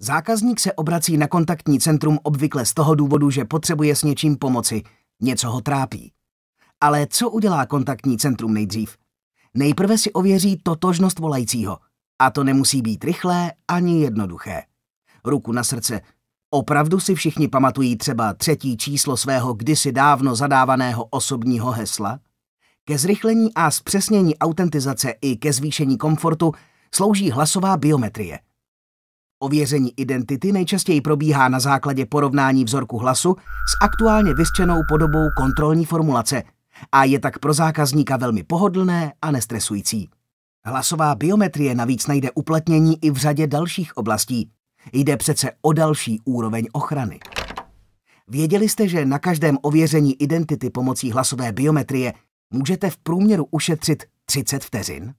Zákazník se obrací na kontaktní centrum obvykle z toho důvodu, že potřebuje s něčím pomoci, něco ho trápí. Ale co udělá kontaktní centrum nejdřív? Nejprve si ověří totožnost volajícího. A to nemusí být rychlé ani jednoduché. Ruku na srdce. Opravdu si všichni pamatují třeba třetí číslo svého kdysi dávno zadávaného osobního hesla? Ke zrychlení a zpřesnění autentizace i ke zvýšení komfortu slouží hlasová biometrie – Ověření identity nejčastěji probíhá na základě porovnání vzorku hlasu s aktuálně vyščenou podobou kontrolní formulace a je tak pro zákazníka velmi pohodlné a nestresující. Hlasová biometrie navíc najde uplatnění i v řadě dalších oblastí. Jde přece o další úroveň ochrany. Věděli jste, že na každém ověření identity pomocí hlasové biometrie můžete v průměru ušetřit 30 vteřin?